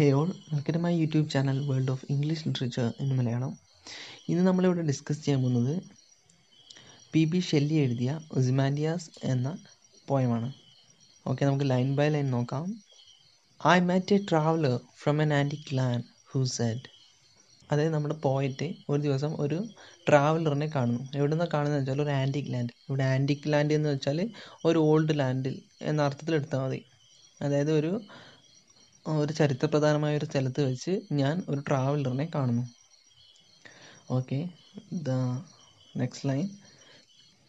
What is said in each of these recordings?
Hey all welcome my YouTube channel world of English literature എന്ന് മലയാളം ഇന്ന് നമ്മളിവിടെ discuss ചെയ്യാൻ പോകുന്നത് പി ബി ഷെല്ലി എഴുതിയ ഉസ്മാൻഡിയാസ് എന്ന പോയമാണ് ഓക്കെ നമുക്ക് ലൈൻ ബൈ ലൈൻ നോക്കാം I met a traveller from an antique land who said അതായത് നമ്മുടെ പോയറ്റ് ഒരു ദിവസം ഒരു ട്രാവലറിനെ കാണുന്നു എവിടെ നിന്നാണ് കാണുന്നത് വെച്ചാൽ ഒരു ആൻറ്റിക് ലാൻഡ് ഇവിടെ ആൻറ്റിക് ലാൻഡ് എന്ന് വെച്ചാൽ ഒരു ഓൾഡ് ലാൻഡിൽ എന്ന അർത്ഥത്തിൽ എടുത്താൽ മതി അതായത് ഒരു ഒരു ചരിത്ര പ്രധാനമായ ഒരു സ്ഥലത്ത് വെച്ച് ഞാൻ ഒരു ട്രാവലറിനെ കാണുന്നു okay the next line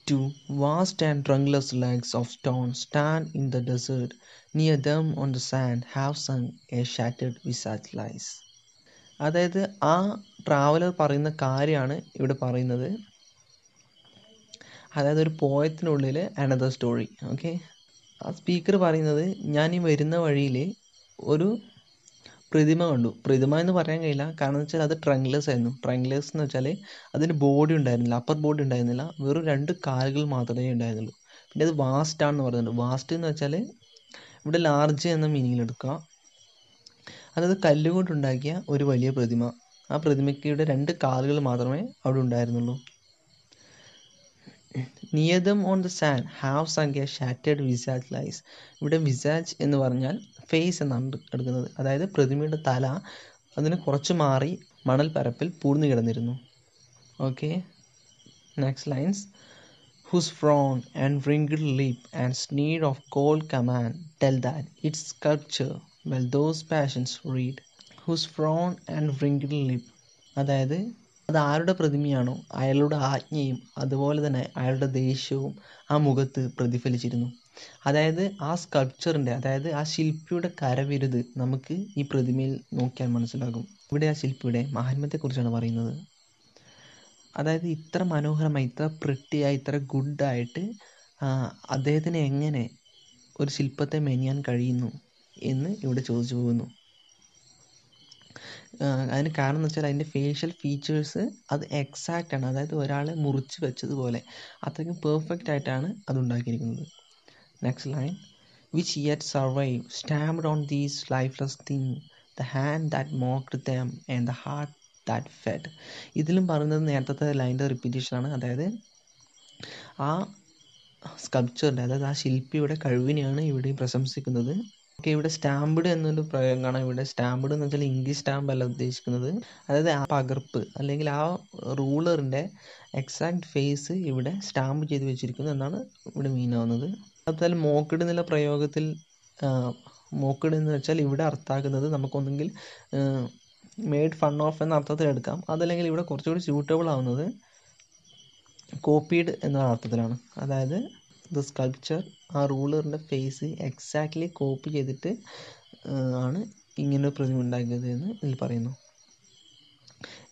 two vast and trunkless legs of stone stand in the desert near them on the sand half sunk a shattered visage lies അതായത് ആ ട്രാവലർ പറയുന്ന കാര്യമാണ് ഇവിടെ പറയുന്നത് അതായത് ഒരു പോയത്തിനുള്ളിൽ അനദർ സ്റ്റോറി ഓക്കെ ആ സ്പീക്കർ പറയുന്നത് ഞാൻ ഈ വരുന്ന വഴിയിൽ ഒരു പ്രതിമ കണ്ടു പ്രതിമ എന്ന് പറയാൻ കഴിയില്ല കാരണം എന്ന് വെച്ചാൽ അത് ട്രങ്ക്ലെസ് ആയിരുന്നു ട്രങ്ക്ലെസ് എന്ന് വെച്ചാൽ അതിന് ബോഡി ഉണ്ടായിരുന്നില്ല അപ്പർ ബോഡി ഉണ്ടായിരുന്നില്ല വെറും രണ്ട് കാലുകൾ മാത്രമേ ഉണ്ടായിരുന്നുള്ളൂ പിന്നെ അത് വാസ്റ്റ് ആണെന്ന് പറയുന്നുണ്ട് വാസ്റ്റ് എന്ന് വെച്ചാൽ ഇവിടെ ലാർജ് എന്ന മീനിങ്ങിൽ എടുക്കുക അതായത് കല്ലുകൊണ്ടുണ്ടാക്കിയ ഒരു വലിയ പ്രതിമ ആ പ്രതിമയ്ക്കിയുടെ രണ്ട് കാലുകൾ മാത്രമേ അവിടെ ഉണ്ടായിരുന്നുള്ളൂ near them on the sand half sunk a shattered visage lies ഇവിടെ വിസാജ് എന്ന് പറഞ്ഞാൽ ഫേസ് എന്നാണ് എടുക്കുന്നത് അതായത് പ്രതിമയുടെ തല അതിന് കുറച്ച് മാറി മണൽപ്പരപ്പിൽ പൂർന്നു കിടന്നിരുന്നു okay next lines whose frown and wrinkled lip and sneer of cold command tell that its sculpture will those passions read whose frown and wrinkled lip അതായത് അത് ആരുടെ പ്രതിമയാണോ അയാളുടെ ആജ്ഞയും അതുപോലെ തന്നെ അയാളുടെ ദേഷ്യവും ആ മുഖത്ത് പ്രതിഫലിച്ചിരുന്നു അതായത് ആ സ്കൾപ്ചറിൻ്റെ അതായത് ആ ശില്പിയുടെ കരവിരുത് നമുക്ക് ഈ പ്രതിമയിൽ നോക്കിയാൽ മനസ്സിലാകും ഇവിടെ ആ ശില്പിയുടെ മാഹാത്മ്യത്തെക്കുറിച്ചാണ് പറയുന്നത് അതായത് ഇത്ര മനോഹരമായി ഇത്ര പ്രിട്ടിയായി ഇത്ര ഗുഡായിട്ട് അദ്ദേഹത്തിന് എങ്ങനെ ഒരു ശില്പത്തെ മെനിയാൻ കഴിയുന്നു എന്ന് ഇവിടെ ചോദിച്ചു പോകുന്നു അതിന് കാരണം എന്ന് വെച്ചാൽ അതിൻ്റെ ഫേഷ്യൽ ഫീച്ചേഴ്സ് അത് എക്സാക്റ്റ് ആണ് അതായത് ഒരാൾ മുറിച്ച് വെച്ചതുപോലെ അത്രയ്ക്കും പെർഫെക്റ്റ് ആയിട്ടാണ് അത് ഉണ്ടാക്കിയിരിക്കുന്നത് next line which yet survive stamped on these lifeless thing the hand that mocked them and the heart that fed ഇതിലും പറയുന്നത് നേരത്തെ ലൈൻ്റെ റിപ്പീറ്റേഷനാണ് അതായത് ആ സ്കൾപ്ചറിൻ്റെ അതായത് ആ ശില്പിയുടെ കഴിവിനെയാണ് ഇവിടെ പ്രശംസിക്കുന്നത് ഓക്കെ ഇവിടെ സ്റ്റാമ്പഡ് എന്നൊരു പ്രയോഗം കാണാം ഇവിടെ സ്റ്റാമ്പഡ് എന്ന് വെച്ചാൽ ഇംഗ്ലീഷ് സ്റ്റാമ്പ് അല്ല ഉദ്ദേശിക്കുന്നത് അതായത് ആ പകർപ്പ് അല്ലെങ്കിൽ ആ റൂളറിൻ്റെ എക്സാക്ട് ഫേസ് ഇവിടെ സ്റ്റാമ്പ് ചെയ്ത് വെച്ചിരിക്കുന്നു എന്നാണ് ഇവിടെ മീനാവുന്നത് അതുപോലെ മോക്കിഡ് എന്നുള്ള പ്രയോഗത്തിൽ മോക്കിഡ് എന്ന് വെച്ചാൽ ഇവിടെ അർത്ഥാക്കുന്നത് നമുക്കൊന്നെങ്കിൽ മെയ്ഡ് ഫൺ ഓഫ് എന്ന അർത്ഥത്തിൽ എടുക്കാം അതല്ലെങ്കിൽ ഇവിടെ കുറച്ചുകൂടി സ്യൂട്ടബിൾ ആവുന്നത് കോപ്പീഡ് എന്ന അർത്ഥത്തിലാണ് അതായത് ദ സ്കൾപ്ചർ ആ റൂളറിൻ്റെ ഫേസ് എക്സാക്ട്ലി കോപ്പി ചെയ്തിട്ട് ആണ് ഇങ്ങനെ പ്രതിമ ഉണ്ടാക്കിയത് എന്ന് ഇതിൽ പറയുന്നു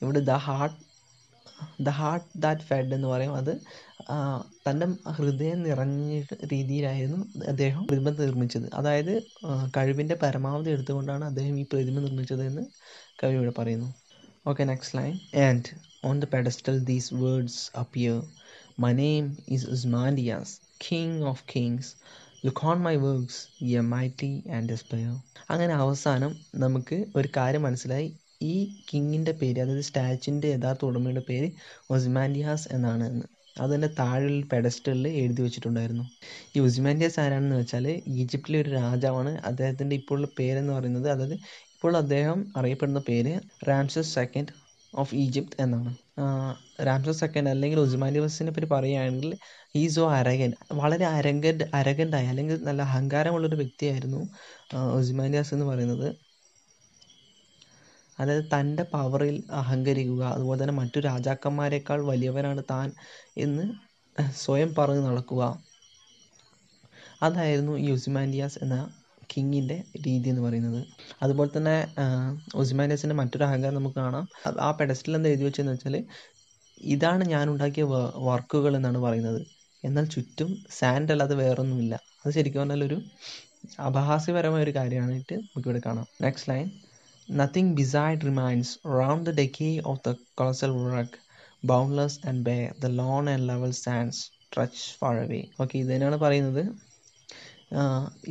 ഇവിടെ the heart the heart that fed എന്ന് പറയും അത് തൻ്റെ ഹൃദയം നിറഞ്ഞ രീതിയിലായിരുന്നു അദ്ദേഹം പ്രതിമ നിർമ്മിച്ചത് അതായത് കഴിവിൻ്റെ പരമാവധി എടുത്തുകൊണ്ടാണ് അദ്ദേഹം ഈ പ്രതിമ നിർമ്മിച്ചത് എന്ന് കവി ഇവിടെ പറയുന്നു okay next line and on the pedestal these words appear My name is Usmandias, King of Kings. Look on my works ye mighty and despair അങ്ങനെ അവസാനം നമുക്ക് ഒരു കാര്യം മനസ്സിലായി ഈ കിങ്ങിൻ്റെ പേര് അതായത് സ്റ്റാച്ചുവിൻ്റെ യഥാർത്ഥ ഉടമയുടെ പേര് ഒസ്മാൻഡിയാസ് എന്നാണ് എന്ന് അതിൻ്റെ താഴെ പെഡസ്റ്റലിൽ എഴുതി വെച്ചിട്ടുണ്ടായിരുന്നു ഈ ഉസ്മാൻഡിയാസ് ആരാണെന്ന് വെച്ചാൽ ഈജിപ്തിലെ ഒരു രാജാവാണ് അദ്ദേഹത്തിൻ്റെ ഇപ്പോഴുള്ള പേരെന്ന് പറയുന്നത് അതായത് ഇപ്പോൾ അദ്ദേഹം അറിയപ്പെടുന്ന പേര് റാംസസ് സെക്കൻഡ് ഓഫ് ഈജിപ്ത് എന്നാണ് രാംസസ് സെക്കൻഡ് അല്ലെങ്കിൽ ഉസ്മാനിവസിനെ പറ്റി പറയുകയാണെങ്കിൽ ഈ സോ അരകൻ വളരെ അരങ്ക അരകൻ്റായ അല്ലെങ്കിൽ നല്ല അഹങ്കാരമുള്ളൊരു വ്യക്തിയായിരുന്നു വസ് എന്ന് പറയുന്നത് അതായത് തൻ്റെ പവറിൽ അഹങ്കരിക്കുക അതുപോലെ തന്നെ മറ്റു രാജാക്കന്മാരെക്കാൾ വലിയവനാണ് താൻ എന്ന് സ്വയം പറഞ്ഞു നടക്കുക അതായിരുന്നു ഈ യുസ്മാൻഡിയാസ് എന്ന കിങ്ങിൻ്റെ രീതി എന്ന് പറയുന്നത് അതുപോലെ തന്നെ ഒസിമാനിയസിൻ്റെ മറ്റൊരു അഹങ്കാരം നമുക്ക് കാണാം ആ പെഡസ്റ്റൽ എന്താ എഴുതി വെച്ചതെന്ന് വെച്ചാൽ ഇതാണ് ഞാൻ ഉണ്ടാക്കിയ വർക്കുകൾ എന്നാണ് പറയുന്നത് എന്നാൽ ചുറ്റും സാൻഡ് അല്ലാതെ വേറൊന്നുമില്ല അത് ശരിക്കും പറഞ്ഞാൽ ഒരു അപഹാസ്യപരമായ ഒരു കാര്യമായിട്ട് നമുക്കിവിടെ കാണാം next line nothing beside remains round the decay of the colossal wreck boundless and bare the lone and level sands stretch far away okay ഇതിനാണ് പറയുന്നത്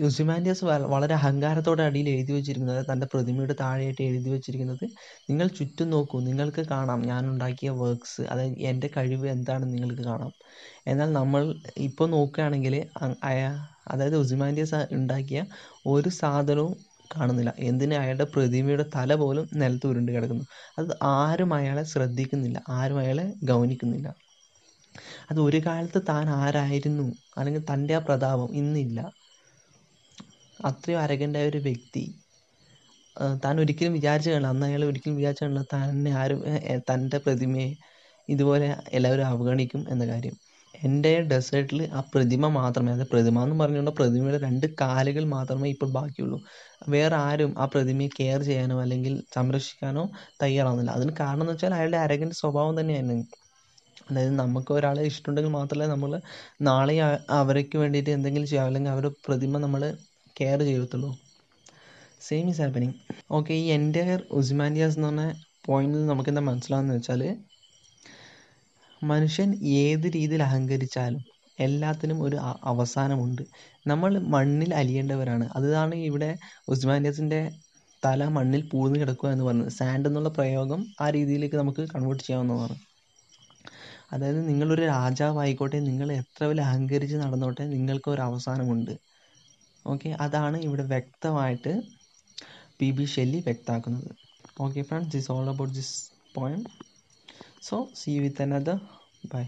യുസിമാൻഡിയസ് വളരെ അഹങ്കാരത്തോടെ അടിയിൽ എഴുതി വെച്ചിരിക്കുന്നത് തൻ്റെ പ്രതിമയുടെ താഴെയായിട്ട് എഴുതി വെച്ചിരിക്കുന്നത് നിങ്ങൾ ചുറ്റും നോക്കൂ നിങ്ങൾക്ക് കാണാം ഞാൻ ഉണ്ടാക്കിയ വർക്ക്സ് അതായത് എൻ്റെ കഴിവ് എന്താണെന്ന് നിങ്ങൾക്ക് കാണാം എന്നാൽ നമ്മൾ ഇപ്പോൾ നോക്കുകയാണെങ്കിൽ അതായത് ഉസിമാൻഡിയസ് ഉണ്ടാക്കിയ ഒരു സാധനവും കാണുന്നില്ല എന്തിന് അയാളുടെ പ്രതിമയുടെ തല പോലും നിലത്ത് ഉരുണ്ട് കിടക്കുന്നു അത് ആരും അയാളെ ശ്രദ്ധിക്കുന്നില്ല ആരും അയാളെ ഗൗനിക്കുന്നില്ല അത് ഒരു കാലത്ത് താൻ ആരായിരുന്നു അല്ലെങ്കിൽ തൻ്റെ ആ പ്രതാപം ഇന്നില്ല അത്രയും ആയ ഒരു വ്യക്തി താൻ ഒരിക്കലും വിചാരിച്ചു കാണില്ല അന്ന് അയാൾ ഒരിക്കലും വിചാരിച്ചു കാണില്ല തന്നെ ആരും തൻ്റെ പ്രതിമയെ ഇതുപോലെ എല്ലാവരും അവഗണിക്കും എന്ന കാര്യം എൻ്റെ ഡെസേർട്ടിൽ ആ പ്രതിമ മാത്രമേ അത് പ്രതിമ എന്ന് പറഞ്ഞുകൊണ്ട് പ്രതിമയുടെ രണ്ട് കാലുകൾ മാത്രമേ ഇപ്പോൾ ബാക്കിയുള്ളൂ വേറെ ആരും ആ പ്രതിമയെ കെയർ ചെയ്യാനോ അല്ലെങ്കിൽ സംരക്ഷിക്കാനോ തയ്യാറാവുന്നില്ല അതിന് കാരണം എന്ന് വെച്ചാൽ അയാളുടെ അരകൻ്റെ സ്വഭാവം തന്നെയാണ് അതായത് നമുക്ക് ഒരാളെ ഇഷ്ടമുണ്ടെങ്കിൽ മാത്രമേ നമ്മൾ നാളെ അവർക്ക് വേണ്ടിയിട്ട് എന്തെങ്കിലും ചെയ്യാം അല്ലെങ്കിൽ അവരുടെ പ്രതിമ നമ്മൾ കെയർ ചെയ്യത്തുള്ളൂ സെയിം ഈസ് ഹാപ്പനിങ് ഓക്കെ ഈ എൻ്റെ ഉസ്മാൻഡിയാസ് എന്ന് പറഞ്ഞ പോയിന്റിൽ എന്താ മനസ്സിലാവുന്നത് വെച്ചാൽ മനുഷ്യൻ ഏത് രീതിയിൽ അഹങ്കരിച്ചാലും എല്ലാത്തിനും ഒരു അവസാനമുണ്ട് നമ്മൾ മണ്ണിൽ അലിയേണ്ടവരാണ് അതാണ് ഇവിടെ ഉസ്മാനിയാസിൻ്റെ തല മണ്ണിൽ പൂഴ്ന്നു കിടക്കുക എന്ന് പറഞ്ഞത് സാൻഡ് എന്നുള്ള പ്രയോഗം ആ രീതിയിലേക്ക് നമുക്ക് കൺവേർട്ട് ചെയ്യാവുന്നതാണ് അതായത് നിങ്ങളൊരു രാജാവായിക്കോട്ടെ നിങ്ങൾ എത്ര വലിയ അഹങ്കരിച്ച് നടന്നോട്ടെ നിങ്ങൾക്ക് ഒരു അവസാനമുണ്ട് ഓക്കെ അതാണ് ഇവിടെ വ്യക്തമായിട്ട് പി ബി ഷെല്ലി വ്യക്തമാക്കുന്നത് okay friends this all about this poem so see with another by